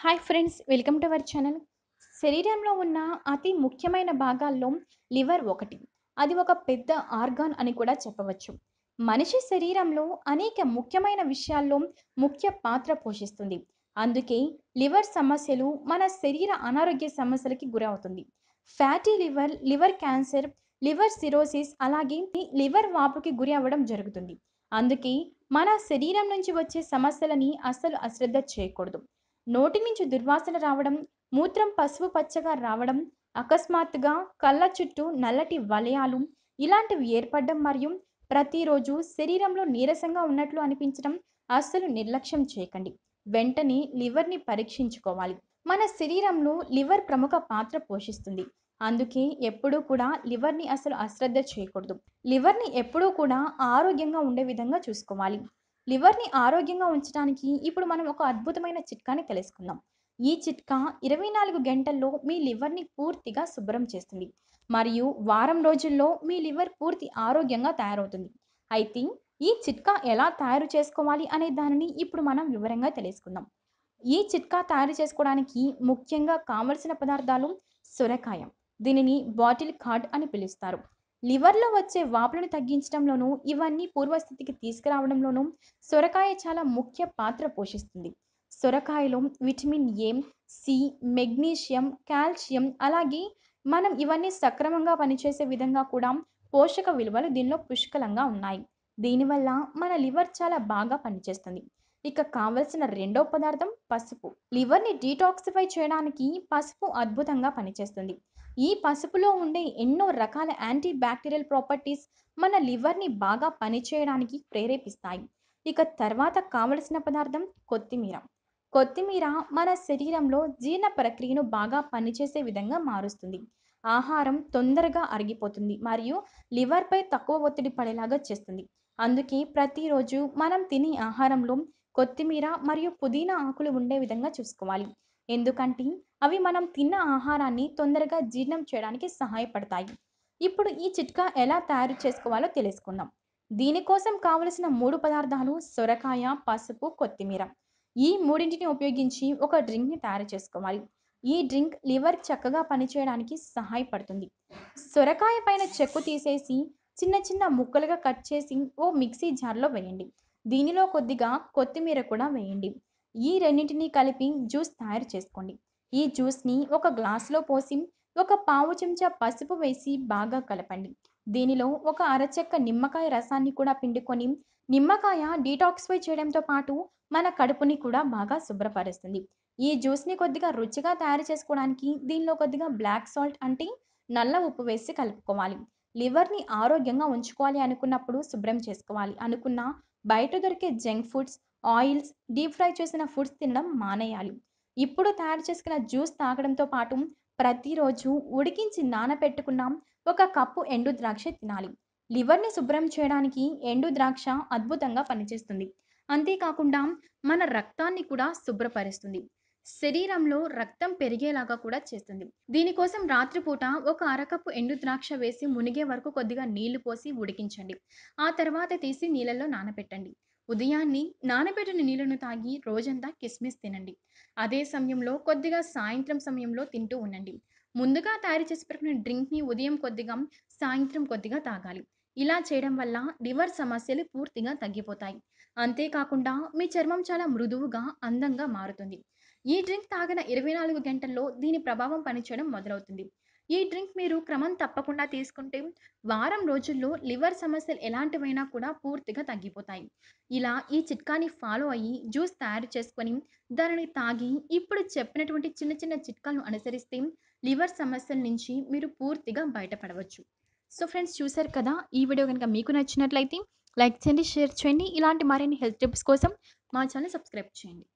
hi friends welcome to our channel శరీరంలో ఉన్న అతి ముఖ్యమైన భాగాల్లో లివర్ ఒకటి అది ఒక పెద్ద ఆర్గాన్ అని కూడా చెప్పవచ్చు మనిషి శరీరంలో అనేక ముఖ్యమైన విషయాల్లో ముఖ్య పాత్ర పోషిస్తుంది అందుకే లివర్ సమస్యలు మన శరీర అనారోగ్య సమస్యలకి గురవుతుంది fatty liver liver cancer liver cirrhosis అలాగే లివర్ వాపుకి గురి అవ్వడం జరుగుతుంది అందుకే మన శరీరం నుంచి వచ్చే సమస్యలని అస్సలు అశ్రద్ధ చేయకూడదు నోటి నుంచి దుర్వాసన రావడం మూత్రం పసుపు పచ్చగా రావడం అకస్మాత్తుగా కళ్ళ చుట్టూ నల్లటి వలయాలు ఇలాంటివి ఏర్పడడం మరియు ప్రతిరోజు శరీరంలో నీరసంగా ఉన్నట్లు అనిపించడం అస్సలు నిర్లక్ష్యం చేయకండి వెంటనే లివర్ని పరీక్షించుకోవాలి మన శరీరంలో లివర్ ప్రముఖ పాత్ర పోషిస్తుంది అందుకే ఎప్పుడూ కూడా లివర్ని అసలు అశ్రద్ధ చేయకూడదు లివర్ని ఎప్పుడూ కూడా ఆరోగ్యంగా ఉండే విధంగా చూసుకోవాలి లివర్ని ఆరోగ్యంగా ఉంచడానికి ఇప్పుడు మనం ఒక అద్భుతమైన చిట్కాని తెలుసుకుందాం ఈ చిట్కా ఇరవై నాలుగు గంటల్లో మీ లివర్ని పూర్తిగా శుభ్రం చేస్తుంది మరియు వారం రోజుల్లో మీ లివర్ పూర్తి ఆరోగ్యంగా తయారవుతుంది అయితే ఈ చిట్కా ఎలా తయారు చేసుకోవాలి అనే దానిని ఇప్పుడు మనం వివరంగా తెలుసుకుందాం ఈ చిట్కా తయారు చేసుకోవడానికి ముఖ్యంగా కావలసిన పదార్థాలు సొరకాయ దీనిని బాటిల్ కార్డ్ అని పిలుస్తారు లివర్లో వచ్చే వాపులను తగ్గించడంలోనూ ఇవన్నీ పూర్వస్థితికి తీసుకురావడంలోనూ సొరకాయ చాలా ముఖ్య పాత్ర పోషిస్తుంది సొరకాయలో vitamin A C magnesium calcium అలాగే మనం ఇవన్నీ సక్రమంగా పనిచేసే విధంగా కూడా పోషక విలువలు దీనిలో పుష్కలంగా ఉన్నాయి దీనివల్ల మన లివర్ చాలా బాగా పనిచేస్తుంది ఇక కావలసిన రెండో పదార్థం పసుపు లివర్ని డీటాక్సిఫై చేయడానికి పసుపు అద్భుతంగా పనిచేస్తుంది ఈ పసుపులో ఉండే ఎన్నో రకాల యాంటీ బ్యాక్టీరియల్ ప్రాపర్టీస్ మన లివర్ని బాగా పనిచేయడానికి ప్రేరేపిస్తాయి ఇక తర్వాత కావలసిన పదార్థం కొత్తిమీర కొత్తిమీర మన శరీరంలో జీర్ణ ప్రక్రియను బాగా పనిచేసే విధంగా మారుస్తుంది ఆహారం తొందరగా అరిగిపోతుంది మరియు లివర్పై తక్కువ ఒత్తిడి పడేలాగా చేస్తుంది అందుకే ప్రతిరోజు మనం తినే ఆహారంలో కొత్తిమీర మరియు పుదీనా ఆకులు ఉండే విధంగా చూసుకోవాలి ఎందుకంటే అవి మనం తిన్న ఆహారాన్ని తొందరగా జీర్ణం చేయడానికి సహాయపడతాయి ఇప్పుడు ఈ చిట్కా ఎలా తయారు చేసుకోవాలో తెలుసుకుందాం దీనికోసం కావలసిన మూడు పదార్థాలు సొరకాయ పసుపు కొత్తిమీర ఈ మూడింటిని ఉపయోగించి ఒక డ్రింక్ని తయారు చేసుకోవాలి ఈ డ్రింక్ లివర్ చక్కగా పనిచేయడానికి సహాయపడుతుంది సొరకాయ పైన చెక్కు తీసేసి చిన్న చిన్న ముక్కలుగా కట్ చేసి ఓ మిక్సీ జార్లో వేయండి దీనిలో కొద్దిగా కొత్తిమీర కూడా వేయండి ఈ రెండింటినీ కలిపి జ్యూస్ తయారు చేసుకోండి ఈ జ్యూస్ని ఒక గ్లాస్లో పోసి ఒక పావు చెంచా పసుపు వేసి బాగా కలపండి దీనిలో ఒక అరచెక్క నిమ్మకాయ రసాన్ని కూడా పిండుకొని నిమ్మకాయ డీటాక్సిఫై చేయడంతో పాటు మన కడుపుని కూడా బాగా శుభ్రపరుస్తుంది ఈ జ్యూస్ని కొద్దిగా రుచిగా తయారు చేసుకోవడానికి దీనిలో కొద్దిగా బ్లాక్ సాల్ట్ అంటే నల్ల ఉప్పు వేసి కలుపుకోవాలి లివర్ని ఆరోగ్యంగా ఉంచుకోవాలి అనుకున్నప్పుడు శుభ్రం చేసుకోవాలి అనుకున్న బయట దొరికే junk foods oils deep fry చేసిన ఫుడ్స్ తినడం మానేయాలి ఇప్పుడు తయారు చేసుకున్న జ్యూస్ తాగడంతో పాటు ప్రతిరోజు ఉడికించి నానపెట్టుకున్న ఒక కప్పు ఎండు ద్రాక్ష తినాలి లివర్ని శుభ్రం చేయడానికి ఎండు ద్రాక్ష అద్భుతంగా పనిచేస్తుంది అంతేకాకుండా మన రక్తాన్ని కూడా శుభ్రపరుస్తుంది శరీరంలో రక్తం పెరిగేలాగా కూడా చేస్తుంది దీనికోసం రాత్రిపూట ఒక అరకప్పు ఎండు ద్రాక్ష వేసి మునిగే వరకు కొద్దిగా నీళ్లు పోసి ఉడికించండి ఆ తర్వాత తీసి నీళ్ళలో నానబెట్టండి ఉదయాన్ని నానబెట్టిన నీళ్లను తాగి రోజంతా కిస్మిస్ తినండి అదే సమయంలో కొద్దిగా సాయంత్రం సమయంలో తింటూ ఉండండి ముందుగా తయారు చేసి పెట్టుకున్న డ్రింక్ని ఉదయం కొద్దిగా సాయంత్రం కొద్దిగా తాగాలి ఇలా చేయడం వల్ల లివర్ సమస్యలు పూర్తిగా తగ్గిపోతాయి అంతేకాకుండా మీ చర్మం చాలా మృదువుగా అందంగా మారుతుంది ఈ డ్రింక్ తాగిన ఇరవై నాలుగు గంటల్లో దీని ప్రభావం పనిచేయడం మొదలవుతుంది ఈ డ్రింక్ మీరు క్రమం తప్పకుండా తీసుకుంటే వారం రోజుల్లో లివర్ సమస్యలు ఎలాంటివైనా కూడా పూర్తిగా తగ్గిపోతాయి ఇలా ఈ చిట్కాని ఫాలో అయ్యి జ్యూస్ తయారు చేసుకొని దానిని తాగి ఇప్పుడు చెప్పినటువంటి చిన్న చిన్న చిట్కాలను అనుసరిస్తే లివర్ సమస్యల నుంచి మీరు పూర్తిగా బయటపడవచ్చు సో ఫ్రెండ్స్ చూశారు కదా ఈ వీడియో కనుక మీకు నచ్చినట్లయితే లైక్ చేయండి షేర్ చేయండి ఇలాంటి మరిన్ని హెల్త్ టిప్స్ కోసం మా ఛానల్ సబ్స్క్రైబ్ చేయండి